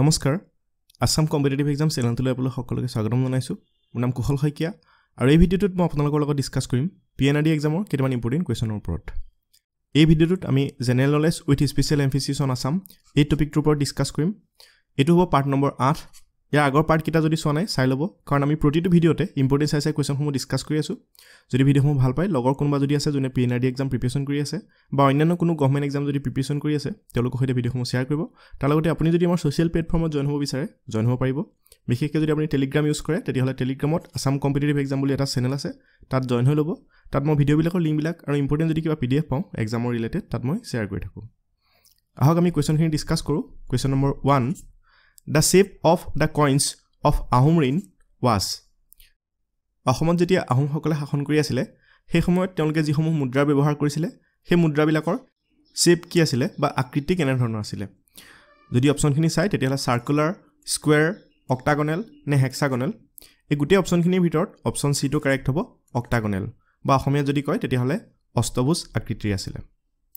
নমস্কাৰ Assam competitive exam চেনেলটোলৈ আপোনালোক সকলোকে স্বাগতম জনাইছোঁ মোৰ নাম কুশল শইকীয়া আৰু এই ভিডিঅ'টোত মই আপোনালোকৰ লগত ডিছকাছ কৰিম পি এন আৰ ডি এক্সামৰ কেইটামান ইম্পৰ্টেণ্ট কুৱেশ্যনৰ ওপৰত এই ভিডিঅ'টোত আমি general knowledge with special emphasis on Assam এই টপিকটোৰ ওপৰত ডিছকাছ কৰিম এইটো হ'ব পাৰ্ট নম্বৰ আঠ ইয়াৰ আগৰ পাৰ্টকেইটা যদি চোৱা নাই চাই ল'ব কাৰণ আমি প্ৰতিটো ভিডিঅ'তে ইম্পৰ্টেণ্ট চাই চাই কুৱেশ্যনসমূহ ডিছকাছ কৰি আছোঁ যদি ভিডিঅ'সমূহ ভাল পায় লগৰ কোনোবা যদি আছে যোনে P N R D exam preparation কৰি আছে বা অন্যান্য কোনো গভমেণ্ট এক্সাম যদি প্ৰিপেৰেশ্যন কৰি আছে তেওঁলোকৰ সৈতে ভিডিঅ'সমূহ শ্বেয়াৰ কৰিব তাৰ লগতে আপুনি যদি আমাৰ ছ'চিয়েল প্লেটফৰ্মত জইন হ'ব বিচাৰে জইন হ'ব পাৰিব বিশেষকৈ যদি আপুনি টেলিগ্ৰাম ইউজ কৰে তেতিয়াহ'লে টেলিগ্ৰামত আছাম কম্পিটেটিভ এক্সাম বুলি এটা চেনেল আছে তাত জইন হৈ ল'ব তাত মই ভিডিঅ'বিলাকৰ লিংকবিলাক আৰু ইম্পৰ্টেণ্ট যদি কিবা পি ডি এফ পাওঁ এক্সামৰ ৰিলেটেড তাত মই শ্বেয়াৰ কৰি থাকোঁ আহক আমি কুৱেশ্যনখিনি ডিছকাছ কৰোঁ question number one the shape of the coins of Ahom reign was অসমত যেতিয়া আহোমসকলে শাসন কৰি আছিলে সেই সময়ত তেওঁলোকে যিসমূহ মুদ্ৰা ব্যৱহাৰ কৰিছিলে সেই মুদ্ৰাবিলাকৰ শ্বেপ কি আছিলে বা আকৃতি কেনেধৰণৰ আছিলে যদি অপশ্যনখিনি চায় তেতিয়াহ'লে চাৰ্কুলাৰ স্কুৱেৰ অক্টাগনেল নে হেক্সাগনেল এই গোটেই অপশ্যনখিনিৰ ভিতৰত অপশ্যন চিটো কাৰেক্ট হ'ব অক্টাগনেল বা অসমীয়াত যদি কয় তেতিয়াহ'লে অষ্টভোজ আকৃতিৰ আছিলে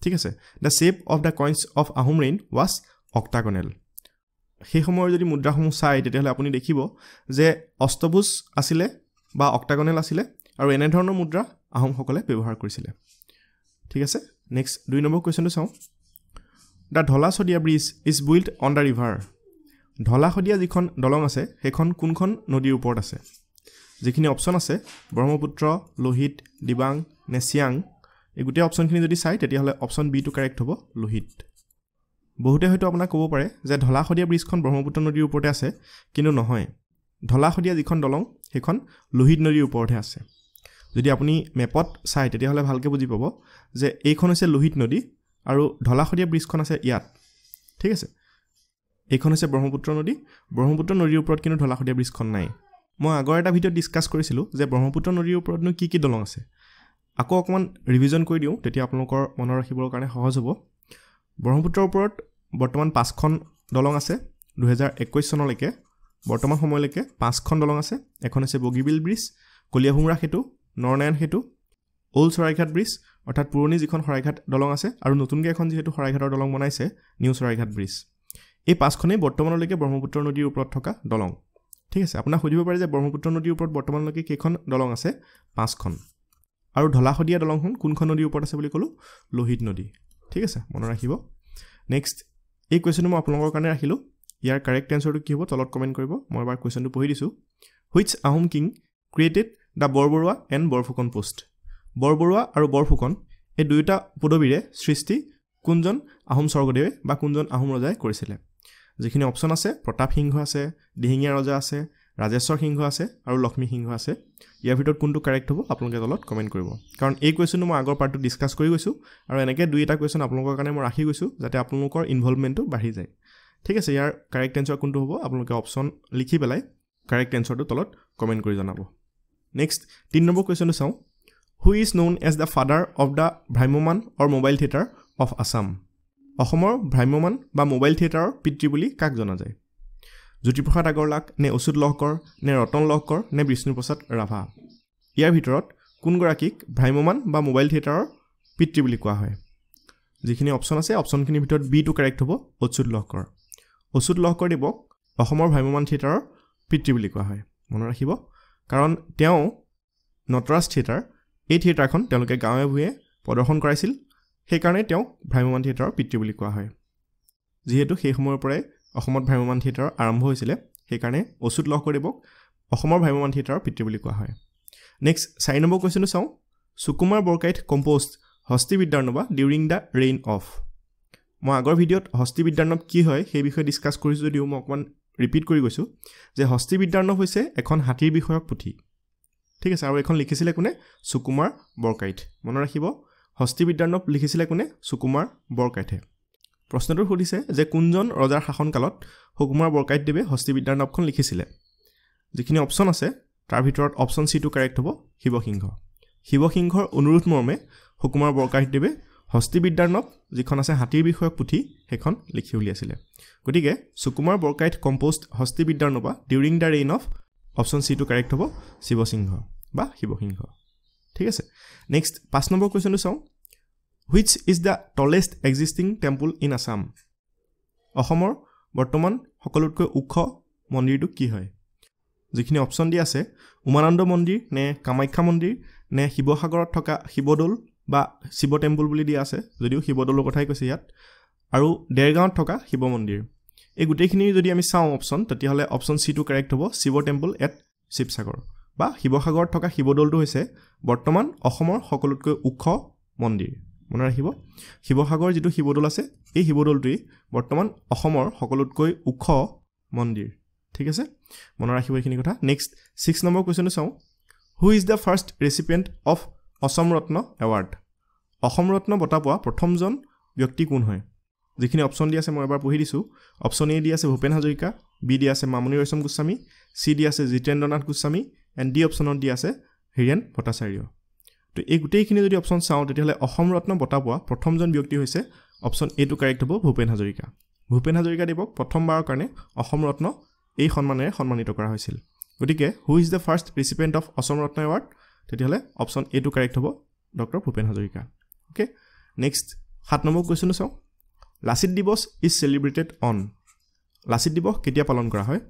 ঠিক আছে the shape of the coins of Ahom reign was octagonal সেই সময়ৰ যদি মুদ্ৰাসমূহ চায় তেতিয়াহ'লে আপুনি দেখিব যে অষ্টভোজ আছিলে বা অক্টাগনেল আছিলে আৰু এনেধৰণৰ মুদ্ৰা আহোমসকলে ব্যৱহাৰ কৰিছিলে ঠিক আছে নেক্সট দুই নম্বৰ কুৱেশ্যনটো চাওঁ the Dhola Sadiya bridge is built on the river Dhola Sadiya যিখন দলং আছে সেইখন কোনখন নদীৰ ওপৰত আছে যিখিনি অপশ্যন আছে ব্ৰহ্মপুত্ৰ লোহিত দিবাং নেচিয়াং এই গোটেই অপশ্যনখিনি যদি চায় তেতিয়াহ'লে অপশ্যন বিটো কাৰেক্ট হ'ব লোহিত বহুতে হয়তো আপোনাক ক'ব পাৰে যে ঢলাশদিয়া ব্ৰিজখন ব্ৰহ্মপুত্ৰ নদীৰ ওপৰতে আছে কিন্তু নহয় ঢলাশদিয়া যিখন দলং সেইখন লোহিত নদীৰ ওপৰতহে আছে যদি আপুনি মেপত চায় তেতিয়াহ'লে ভালকৈ বুজি পাব যে এইখন হৈছে লোহিত নদী আৰু ঢলাশদিয়া ব্ৰিজখন আছে ইয়াত ঠিক আছে এইখন হৈছে ব্ৰহ্মপুত্ৰ নদী ব্ৰহ্মপুত্ৰ নদীৰ ওপৰত কিন্তু ঢলাশদিয়া ব্ৰিজখন নাই মই আগৰ এটা ভিডিঅ'ত ডিছকাছ কৰিছিলোঁ যে ব্ৰহ্মপুত্ৰ নদীৰ ওপৰতনো কি কি দলং আছে আকৌ অকণমান ৰিভিজন কৰি দিওঁ তেতিয়া আপোনালোকৰ মনত ৰাখিবৰ কাৰণে সহজ হ'ব ব্ৰহ্মপুত্ৰৰ ওপৰত বৰ্তমান পাঁচখন দলং আছে দুহেজাৰ একৈছ চনলৈকে বৰ্তমান সময়লৈকে পাঁচখন দলং আছে এখন আছে বগীবিল ব্ৰিজ কলিয়াভোমৰা সেতু নৰনায়ণ সেতু অল্ড চৰাইঘাট ব্ৰিজ অৰ্থাৎ পুৰণি যিখন শৰাইঘাট দলং আছে আৰু নতুনকৈ এখন যিহেতু শৰাইঘাটৰ দলং বনাইছে নিউ চৰাইঘাট ব্ৰিজ এই পাঁচখনেই বৰ্তমানলৈকে ব্ৰহ্মপুত্ৰ নদীৰ ওপৰত থকা দলং ঠিক আছে আপোনাক সুধিব পাৰে যে ব্ৰহ্মপুত্ৰ নদীৰ ওপৰত বৰ্তমানলৈকে কেইখন দলং আছে পাঁচখন আৰু ঢলাশদিয়া দলংখন কোনখন নদীৰ ওপৰত আছে বুলি ক'লোঁ লোহিত নদী ঠিক আছে মনত ৰাখিব নেক্সট এই কুৱেশ্যনটো মই আপোনালোকৰ কাৰণে ৰাখিলোঁ ইয়াৰ কাৰেক্ট এনচাৰটো কি হ'ব তলত কমেণ্ট কৰিব মই এবাৰ কুৱেশ্যনটো পঢ়ি দিছোঁ which Ahom king created the Borbarua and Borphukan post Borbarua আৰু বৰফুকন এই দুয়োটা পদবীৰে সৃষ্টি কোনজন আহোম স্বৰ্গদেৱে বা কোনজন আহোম ৰজাই কৰিছিলে যিখিনি অপশ্যন আছে প্ৰতাপ সিংহ আছে দিহিঙীয়া ৰজা আছে ৰাজেশ্বৰ সিংহ আছে আৰু লক্ষ্মী সিংহ আছে ইয়াৰ ভিতৰত কোনটো কাৰেক্ট হ'ব আপোনালোকে তলত কমেণ্ট কৰিব কাৰণ এই কুৱেশ্যনটো মই আগৰ পাৰ্টটো ডিছকাছ কৰি গৈছোঁ আৰু এনেকৈ দুই এটা কুৱেশ্যন আপোনালোকৰ কাৰণে মই ৰাখি গৈছোঁ যাতে আপোনালোকৰ ইনভলভমেণ্টটো বাঢ়ি যায় ঠিক আছে ইয়াৰ কাৰেক্ট এনচাৰ কোনটো হ'ব আপোনালোকে অপশ্যন লিখি পেলাই কাৰেক্ট এনচাৰটো তলত কমেণ্ট কৰি জনাব নেক্সট তিনি নম্বৰ কুৱেশ্যনটো চাওঁ who is known as the father of the bhramyaman or mobile theatre of Assam অসমৰ ভ্ৰাম্যমান বা মোবাইল থিয়েটাৰৰ পিতৃ বুলি কাক জনা যায় জ্যোতিপ্ৰসাদ আগৰৱালাক নে অচ্যুত লহকৰ নে ৰতন লহকৰ নে বিষ্ণুপ্ৰসাদ ৰাভা ইয়াৰ ভিতৰত কোনগৰাকীক ভ্ৰাম্যমান বা মোবাইল থিয়েটাৰৰ পিতৃ বুলি কোৱা হয় যিখিনি অপশ্যন আছে অপশ্যনখিনিৰ ভিতৰত বি টু কাৰেক্ট হ'ব অচ্যুত লহকৰ অচ্যুত লহকৰদেৱক অসমৰ ভ্ৰাম্যমান থিয়েটাৰৰ পিতৃ বুলি কোৱা হয় মনত ৰাখিব কাৰণ তেওঁ নটৰাজ থিয়েটাৰ এই থিয়েটাৰখন তেওঁলোকে গাঁৱে ভূঞে প্ৰদৰ্শন কৰাইছিল সেইকাৰণে তেওঁক ভ্ৰাম্যমান থিয়েটাৰৰ পিতৃ বুলি কোৱা হয় যিহেতু সেই সময়ৰ পৰাই অসমত ভ্ৰাম্যমান থিয়েটাৰ আৰম্ভ হৈছিলে সেইকাৰণে অচ্যুত লহকৰদেৱক অসমৰ ভ্ৰাম্যমান থিয়েটাৰৰ পিতৃ বুলি কোৱা হয় নেক্সট চাৰি নম্বৰ কুৱেশ্যনটো চাওঁ Sukumar Borkaith compose Hastividyarnava during the reign of মই আগৰ ভিডিঅ'ত হস্তি বিদ্যাৰ্ণৱ কি হয় সেই বিষয়ে ডিছকাছ কৰিছোঁ যদিও মই অকণমান ৰিপিট কৰি গৈছোঁ যে বিদ্যাৰ্ণৱ হৈছে এখন হাতীৰ বিষয়ক পুথি ঠিক আছে আৰু এখন লিখিছিলে কোনে সুকুমাৰ বৰকাইট মনত ৰাখিব বিদ্যাৰ্ণৱ লিখিছিলে কোনে সুকুমাৰ বৰকাইটে প্ৰশ্নটো সুধিছে যে কোনজন ৰজাৰ শাসনকালত সুকুমাৰ বৰকাইতদেৱে হস্তিবিদ্যাৰ নবখন লিখিছিলে যিখিনি অপশ্যন আছে তাৰ ভিতৰত অপশ্যন চিটো কাৰেক্ট হ'ব শিৱসিংহ শিৱসিংহৰ অনুৰোধ মৰ্মে সুকুমাৰ বৰকাইতদেৱে হস্তিবিদ্যাৰ নব যিখন আছে হাতীৰ বিষয়ক পুথি সেইখন লিখি উলিয়াইছিলে গতিকে সুকুমাৰ বৰকাইত composed Hastividyarnava during the reign of option চিটো কাৰেক্ট হ'ব শিৱসিংহ বা শিৱসিংহ ঠিক আছে নেক্সট পাঁচ নম্বৰ কুৱেশ্যনটো চাওঁ which is the tallest existing temple in Assam অসমৰ বৰ্তমান সকলোতকৈ ওখ মন্দিৰটো কি হয় যিখিনি অপশ্যন দি আছে উমানন্দ মন্দিৰ নে কামাখ্যা মন্দিৰ নে শিৱসাগৰত থকা শিৱদৌল বা শিৱ টেম্পল বুলি দিয়া আছে যদিও শিৱদৌলৰ কথাই কৈছে ইয়াত আৰু ডেৰগাঁৱত থকা শিৱ মন্দিৰ এই গোটেইখিনি যদি আমি চাওঁ অপশ্যন তেতিয়াহ'লে অপশ্যন চিটো কাৰেক্ট হ'ব শিৱ টেম্পল এট শিৱসাগৰ বা শিৱসাগৰত থকা শিৱদৌলটো হৈছে বৰ্তমান অসমৰ সকলোতকৈ ওখ মন্দিৰ মনে ৰাখিব শিৱসাগৰ যিটো শিৱদৌল আছে এই শিৱদৌলটোৱেই বৰ্তমান অসমৰ সকলোতকৈ ওখ মন্দিৰ ঠিক আছে মনত ৰাখিব এইখিনি কথা নেক্সট ছিক্স নম্বৰ কুৱেশ্যনটো চাওঁ who is the first recipient of Asom Ratna award Asom Ratna বঁটা পোৱা প্ৰথমজন ব্যক্তি কোন হয় যিখিনি অপশ্যন দি আছে মই এবাৰ পঢ়ি দিছোঁ অপশ্যন এ দি আছে ভূপেন হাজৰিকা বি দি আছে মামণি ৰয়চম গোস্বামী চি দি আছে জিতেন্দ্ৰনাথ গোস্বামী এণ্ড ডি অপশ্যনত দি আছে হীৰেণ ভট্টাচাৰ্য তো এই গোটেইখিনি যদি অপশ্যন চাওঁ তেতিয়াহ'লে অসম ৰত্ন বঁটা পোৱা প্ৰথমজন ব্যক্তি হৈছে অপশ্যন এটো কাৰেক্ট হ'ব ভূপেন হাজৰিকা ভূপেন হাজৰিকা হাজৰিকাদেৱক প্ৰথমবাৰৰ কাৰণে অসম ৰত্ন এই সন্মানেৰে সন্মানিত কৰা হৈছিল গতিকে who is the first recipient of Asom Ratna award তেতিয়াহ'লে অপশ্যন এটো কাৰেক্ট হ'ব doctor Bhupen Hazarika okay next সাত নম্বৰ কুৱেশ্যনো চাওঁ লাচিত দিৱস ইজ চেলিব্ৰেটেড অন লাচিত দিৱস কেতিয়া পালন কৰা হয়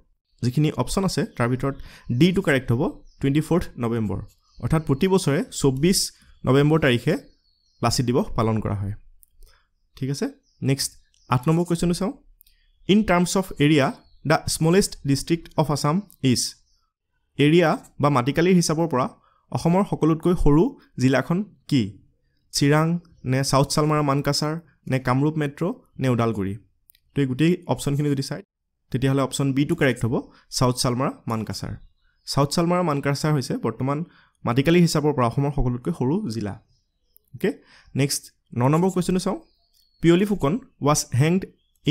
যিখিনি অপশ্যন আছে তাৰ ভিতৰত ডি টু কাৰেক্ট হ'ব টুৱেণ্টি ফ'ৰ্থ নৱেম্বৰ অৰ্থাৎ প্ৰতি বছৰে চৌব্বিছ নৱেম্বৰ তাৰিখে লাচিত দিৱস পালন কৰা হয় ঠিক আছে নেক্সট আঠ নম্বৰ কুৱেশ্যনটো চাওঁ in terms of area the smallest district of Assam is area বা মাটিকালিৰ হিচাপৰ পৰা অসমৰ সকলোতকৈ সৰু জিলাখন কি চিৰাং নে চাউথ চালমাৰা মানকাছাৰ নে কামৰূপ মেট্ৰ' নে ওদালগুৰি তো এই গোটেই অপশ্যনখিনি যদি চাই তেতিয়াহ'লে অপশ্যন বিটো কাৰেক্ট হ'ব ছাউথ চালমাৰা মানকাছাৰ চাউথ চালমাৰা মানকাছাৰ হৈছে বৰ্তমান মাটিকালি হিচাপৰ পৰা অসমৰ সকলোতকৈ সৰু জিলা অ'কে নেক্সট ন নম্বৰ কুৱেশ্যনটো চাওঁ Piyali Phukan was hanged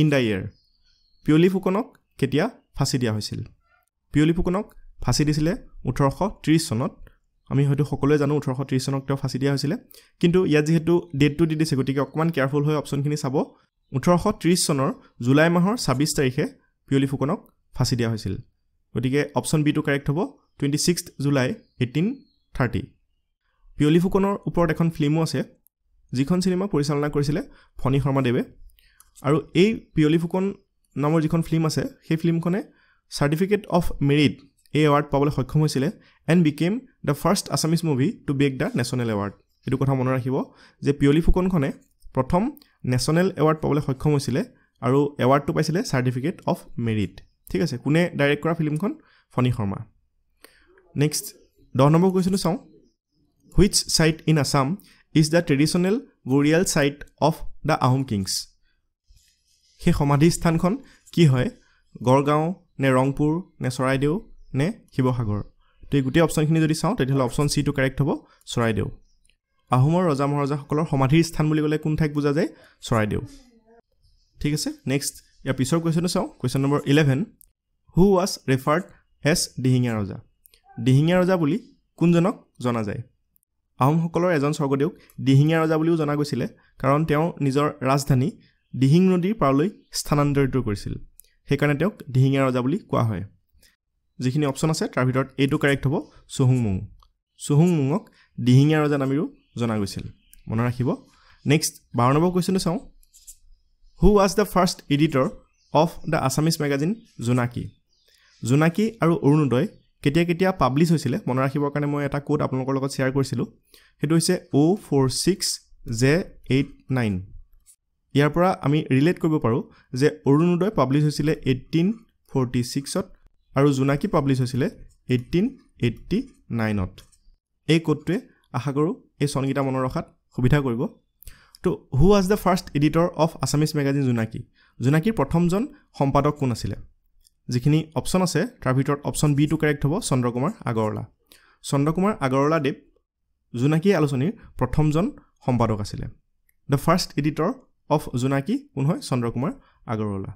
in the year Piyali ফুকনক কেতিয়া ফাঁচি দিয়া হৈছিল পিয়লি ফুকনক ফাঁচি দিছিলে ওঠৰশ ত্ৰিছ চনত আমি হয়তো সকলোৱে জানো ওঠৰশ ত্ৰিছ চনক তেওঁ ফাঁচি দিয়া হৈছিলে কিন্তু ইয়াত যিহেতু ডেটটো দি দিছে গতিকে অকণমান কেয়াৰফুল হৈ অপশ্যনখিনি চাব ওঠৰশ ত্ৰিছ চনৰ জুলাই মাহৰ ছাব্বিছ তাৰিখে পিয়লি ফুকনক ফাঁচি দিয়া হৈছিল গতিকে অপশ্যন বিটো কাৰেক্ট হ'ব twenty six July eighteen thirty Piyali ফুকনৰ ওপৰত এখন ফিল্মো আছে যিখন চিনেমা পৰিচালনা কৰিছিলে ফণী শৰ্মাদেৱে আৰু এই পিয়লি ফুকন নামৰ যিখন ফিল্ম আছে সেই ফিল্মখনে চাৰ্টিফিকেট অফ মেৰিট এই এৱাৰ্ড পাবলৈ সক্ষম হৈছিলে and became the first Assamese movie to bag the national award এইটো কথা মনত ৰাখিব যে পিয়লি ফুকনখনে প্ৰথম নেশ্যনেল এৱাৰ্ড পাবলৈ সক্ষম হৈছিলে আৰু এৱাৰ্ডটো পাইছিলে চাৰ্টিফিকেট অফ মেৰিট ঠিক আছে কোনে ডাইৰেক্ট কৰা ফিল্মখন ফণী শৰ্মা নেক্সট দহ নম্বৰ কুৱেশ্যনটো চাওঁ which site in Assam is the traditional burial site of the Ahom kings সেই সমাধি স্থানখন কি হয় গড়গাঁও নে ৰংপুৰ নে চৰাইদেউ নে শিৱসাগৰ তো এই গোটেই অপশ্যনখিনি যদি চাওঁ তেতিয়াহ'লে অপশ্যন চিটো কাৰেক্ট হ'ব চৰাইদেউ আহোমৰ ৰজা মহাৰজাসকলৰ সমাধিৰ স্থান বুলি ক'লে কোন ঠাইক বুজা যায় চৰাইদেউ ঠিক আছে নেক্সট ইয়াৰ পিছৰ কুৱেশ্যনটো চাওঁ question number eleven who was referred as Dihingia Raja Dihingia ৰজা বুলি কোনজনক জনা যায় আহোমসকলৰ এজন স্বৰ্গদেউক দিহিঙীয়া ৰজা বুলিও জনা গৈছিলে কাৰণ তেওঁ নিজৰ ৰাজধানী দিহিং নদীৰ পাৰলৈ স্থানান্তৰিত কৰিছিল সেইকাৰণে তেওঁক দিহিঙীয়া ৰজা বুলি কোৱা হয় যিখিনি অপশ্যন আছে তাৰ ভিতৰত এইটো কাৰেক্ট হ'ব চুহুংমুং চুহুংমুঙক দিহিঙীয়া ৰজা নামেৰেও জনা গৈছিল মনত ৰাখিব নেক্সট বাৰ নম্বৰ কুৱেশ্যনটো চাওঁ who was the first editor of the Assamese magazine Jonaki Jonaki আৰু অৰুণোদয় কেতিয়া কেতিয়া পাব্লিছ হৈছিলে মনত ৰাখিবৰ কাৰণে মই এটা কোড আপোনালোকৰ লগত শ্বেয়াৰ কৰিছিলোঁ সেইটো হৈছে O' four six J eight nine ইয়াৰ পৰা আমি ৰিলেট কৰিব পাৰোঁ যে অৰুণোদয় পাব্লিছ হৈছিলে এইটিন ফৰ্টি ছিক্সত আৰু জোনাকী পাব্লিছ হৈছিলে এইটিন এইট্টি নাইনত এই কোডটোৱে আশা কৰোঁ এই চনকেইটা মনত ৰখাত সুবিধা কৰিব তো who was the first editor of Assamese magazine Jonaki জোনাকীৰ প্ৰথমজন সম্পাদক কোন আছিলে যিখিনি অপশ্যন আছে তাৰ ভিতৰত অপশ্যন বিটো কাৰেক্ট হ'ব চন্দ্ৰকুমাৰ আগৰৱলা চন্দ্ৰকুমাৰ আগৰৱলাদেৱ জোনাকী আলোচনীৰ প্ৰথমজন সম্পাদক আছিলে the first editor of Jonaki কোন হয় চন্দ্ৰকুমাৰ আগৰৱালা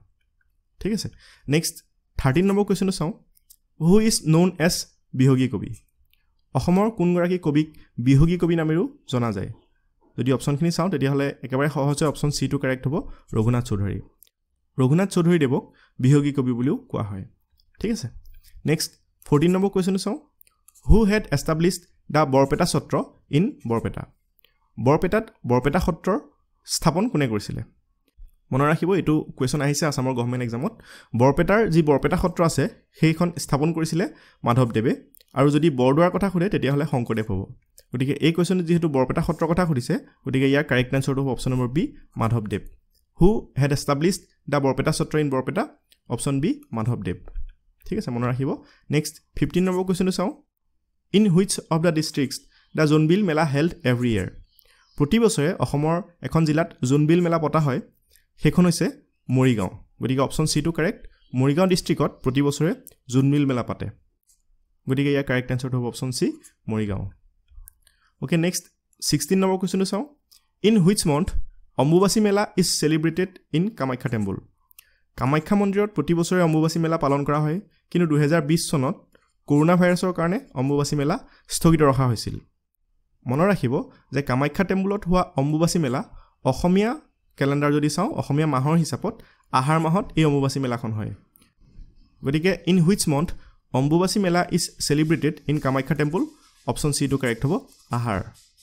ঠিক আছে নেক্সট থাৰ্টিন নম্বৰ কুৱেশ্যনটো চাওঁ who is known as Bihagi Kabi অসমৰ কোনগৰাকী কবিক বিহগী কবি নামেৰেও জনা যায় যদি অপশ্যনখিনি চাওঁ তেতিয়াহ'লে একেবাৰে সহজে অপশ্যন চিটো কাৰেক্ট হ'ব ৰঘুনাথ চৌধুৰী ৰঘুনাথ চৌধুৰীদেৱক বিহগী কবি বুলিও কোৱা হয় ঠিক আছে নেক্সট ফৰ্টিন নম্বৰ কুৱেশ্যনটো চাওঁ who had established the Barpeta Satra in Barpeta বৰপেটাত বৰপেটা সত্ৰৰ স্থাপন কোনে কৰিছিলে মনত ৰাখিব এইটো কুৱেশ্যন আহিছে আছামৰ গভৰ্ণমেণ্ট এক্সামত বৰপেটাৰ যি বৰপেটা সত্ৰ আছে সেইখন স্থাপন কৰিছিলে মাধৱদেৱে আৰু যদি বৰদোৱাৰ কথা সোধে তেতিয়াহ'লে শংকৰদেৱ হ'ব গতিকে এই কুৱেশ্যনটো যিহেতু বৰপেটা সত্ৰৰ কথা সুধিছে গতিকে ইয়াৰ কাৰেক্ট এনচাৰটো হ'ব অপশ্যন নম্বৰ বি মাধৱদেৱ who had established the Barpeta Satra in Barpeta option B মাধৱদেৱ ঠিক আছে মনত ৰাখিব নেক্সট ফিফটিন নম্বৰ কুৱেশ্যনটো চাওঁ in which of the districts the Jonbeel Mela held every year প্ৰতি বছৰে অসমৰ এখন জিলাত জোনবিল মেলা পতা হয় সেইখন হৈছে মৰিগাঁও গতিকে অপশ্যন চিটো কাৰেক্ট মৰিগাঁও ডিষ্ট্ৰিক্টত প্ৰতি বছৰে জোনবিল মেলা পাতে গতিকে ইয়াৰ কাৰেক্ট এনচাৰটো হ'ব option C Morigaon okay next sixteen number কুৱেশ্যনটো চাওঁ in which month Ambubachi Mela is celebrated in Kamakhya temple Kamakhya মন্দিৰত প্ৰতি বছৰে অম্বুবাচী মেলা পালন কৰা হয় কিন্তু দুহেজাৰ বিছ চনত কৰোণা ভাইৰাছৰ কাৰণে অম্বুবাচী মেলা স্থগিত ৰখা হৈছিল মনত ৰাখিব যে কামাখ্যা টেম্পলত হোৱা অম্বুবাচী মেলা অসমীয়া কেলেণ্ডাৰ যদি চাওঁ অসমীয়া মাহৰ হিচাপত আহাৰ মাহত এই অম্বুবাচী মেলাখন হয় গতিকে in which month Ambubachi Mela is celebrated in Kamakhya temple option চিটো কাৰেক্ট হ'ব আহাৰ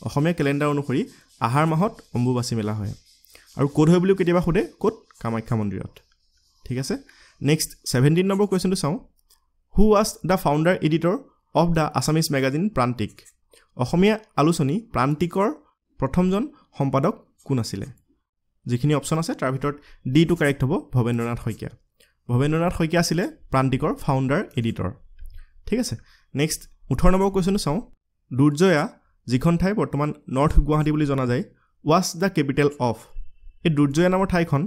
অসমীয়া কেলেণ্ডাৰ অনুসৰি আহাৰ মাহত অম্বুবাচী মেলা হয় আৰু ক'ত হয় বুলিও কেতিয়াবা সোধে ক'ত কামাখ্যা মন্দিৰত ঠিক আছে নেক্সট ছেভেণ্টিন নম্বৰ কুৱেশ্যনটো চাওঁ who was the founder editor of the Assamese magazine Prantik অসমীয়া আলোচনী প্ৰান্তিকৰ প্ৰথমজন সম্পাদক কোন আছিলে যিখিনি অপশ্যন আছে তাৰ ভিতৰত ডিটো কাৰেক্ট হ'ব ভৱেন্দ্ৰনাথ শইকীয়া ভৱেন্দ্ৰনাথ শইকীয়া আছিলে প্ৰান্তিকৰ ফাউণ্ডাৰ এডিটৰ ঠিক আছে নেক্সট ওঠৰ নম্বৰ কুৱেশ্যনটো চাওঁ দুৰ্জয়া যিখন ঠাই বৰ্তমান নৰ্থ গুৱাহাটী বুলি জনা যায় ৱাছ দ্য কেপিটেল অফ এই দুৰ্যয় নামৰ ঠাইখন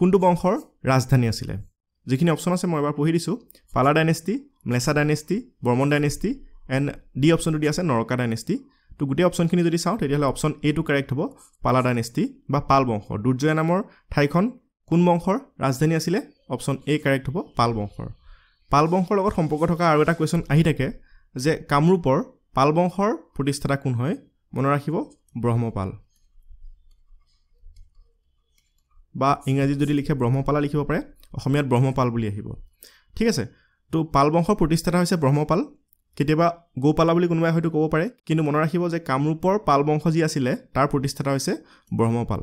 কোনটো বংশৰ ৰাজধানী আছিলে যিখিনি অপশ্যন আছে মই এবাৰ পঢ়ি দিছোঁ Pala dynasty Mlechchha dynasty Varman dynasty and D অপশ্যনটো দিয়া আছে নৰকা ডাইনেষ্টি তো গোটেই অপশ্যনখিনি যদি চাওঁ তেতিয়াহ'লে অপশ্যন এটো কাৰেক্ট হ'ব পালা ডাইনেষ্টি বা পাল বংশ দুৰ্যয় নামৰ ঠাইখন কোন বংশৰ ৰাজধানী আছিলে অপশ্যন এ কাৰেক্ট হ'ব পাল বংশৰ পাল বংশৰ লগত সম্পৰ্ক থকা আৰু এটা কুৱেশ্যন আহি থাকে যে কামৰূপৰ পাল বংশৰ প্ৰতিষ্ঠাতা কোন হয় মনত ৰাখিব ব্ৰহ্মপাল বা ইংৰাজীত যদি লিখে ব্ৰহ্মপালা লিখিব পাৰে অসমীয়াত ব্ৰহ্মপাল বুলি আহিব ঠিক আছে তো পাল বংশৰ প্ৰতিষ্ঠাতা হৈছে ব্ৰহ্মপাল কেতিয়াবা গৌপালা বুলি কোনোবাই হয়তো ক'ব পাৰে কিন্তু মনত ৰাখিব যে কামৰূপৰ পাল বংশ যি আছিলে তাৰ প্ৰতিষ্ঠাতা হৈছে ব্ৰহ্মপাল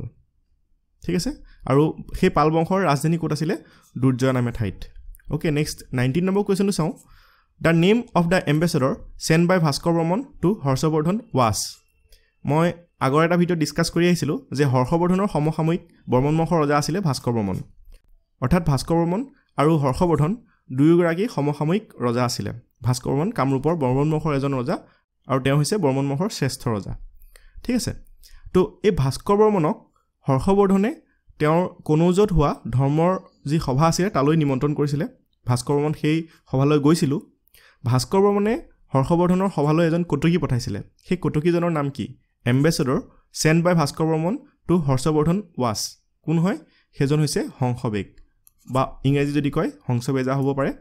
ঠিক আছে আৰু সেই পাল বংশৰ ৰাজধানী ক'ত আছিলে দুৰ্যয় নামে ঠাইত অ'কে নেক্সট নাইণ্টিন নম্বৰ কুৱেশ্যনটো চাওঁ the name of the ambassador sent by Bhaskar Varman to Harshavardhan was মই আগৰ এটা ভিডিঅ' ডিছকাছ কৰি আহিছিলোঁ যে হৰ্ষবৰ্ধনৰ সমসাময়িক বৰ্মনবংশৰ ৰজা আছিলে ভাস্কৰ বৰ্মন অৰ্থাৎ ভাস্কৰ বৰ্মন আৰু হৰ্ষবৰ্ধন দুয়োগৰাকী সমসাময়িক ৰজা আছিলে ভাস্কৰ বৰ্মন কামৰূপৰ বৰ্মনবংশৰ এজন ৰজা আৰু তেওঁ হৈছে বৰ্মনবংশৰ শ্ৰেষ্ঠ ৰজা ঠিক আছে তো এই ভাস্কৰ বৰ্মনক হৰ্ষবৰ্ধনে তেওঁৰ কনৌজত হোৱা ধৰ্মৰ যি সভা আছিলে তালৈ নিমন্ত্ৰণ কৰিছিলে ভাস্কৰ বৰ্মন সেই সভালৈ গৈছিলোঁ ভাস্কৰ বৰ্মনে হৰ্ষবৰ্ধনৰ সভালৈ এজন কটকী পঠাইছিলে সেই কটকীজনৰ নাম কি ambassador sent by Bhaskar Varman to Harshavardhan was কোন হয় সেইজন হৈছে হংসবেগ বা ইংৰাজী যদি কয় হংসবেজা হ'ব পাৰে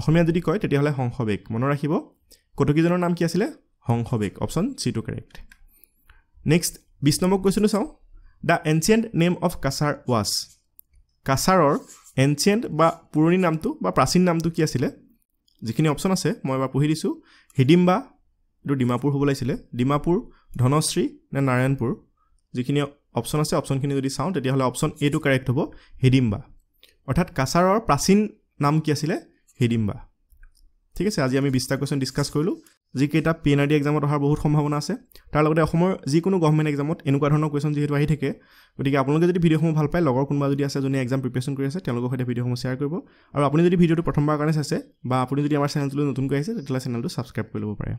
অসমীয়া যদি কয় তেতিয়াহ'লে হংসবেগ মনত ৰাখিব কটকীজনৰ নাম কি আছিলে হংসবেগ অপশ্যন চি টু কাৰেক্ট নেক্সট বিছ নম্বৰ কুৱেশ্যনো চাওঁ the ancient name of Cachar was কাছাৰৰ এনচিয়েণ্ট বা পুৰণি নামটো বা প্ৰাচীন নামটো কি আছিলে যিখিনি অপশ্যন আছে মই এবাৰ পঢ়ি দিছোঁ হিডিম্বা এইটো ডিমাপুৰ হ'ব লাগিছিলে ডিমাপুৰ ধনশ্ৰী নে নাৰায়ণপুৰ যিখিনি অপশ্যন আছে অপশ্যনখিনি যদি চাওঁ তেতিয়াহ'লে অপশ্যন এইটো কাৰেক্ট হ'ব হিডিম্বা অৰ্থাৎ কাছাৰৰ প্ৰাচীন নাম কি আছিলে হিডিম্বা ঠিক আছে আজি আমি বিছটা কুৱেশ্যন ডিছকাছ কৰিলোঁ যিকেইটা পি এন আৰ ডি এক্সামত অহাৰ বহুত সম্ভাৱনা আছে তাৰ লগতে অসমৰ যিকোনো গভমেণ্ট এক্সামত এনেকুৱা ধৰণৰ কুৱেশ্যন যিহেতু আহি থাকে গতিকে আপোনালোকে যদি ভিডিঅ'সমূহ ভাল পায় লগৰ কোনোবা যদি আছে যোনে এক্সাম প্ৰিপেৰেশ্যন কৰি আছে তেওঁলোকৰ সৈতে ভিডিঅ'সমূহ শ্বেয়াৰ কৰিব আৰু আপুনি যদি ভিডিঅ'টো প্ৰথমবাৰ কাৰণে চাইছে বা আপুনি যদি আমাৰ চেনেলটোলৈ নতুনকৈ আহিছে তেতিয়াহ'লে চেনেলটো ছাবস্ক্ৰাইব কৰি ল'ব পাৰে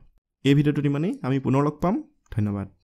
এই ভিডিঅ'টোত ইমানেই আমি পুনৰ লগ পাম ধন্যবাদ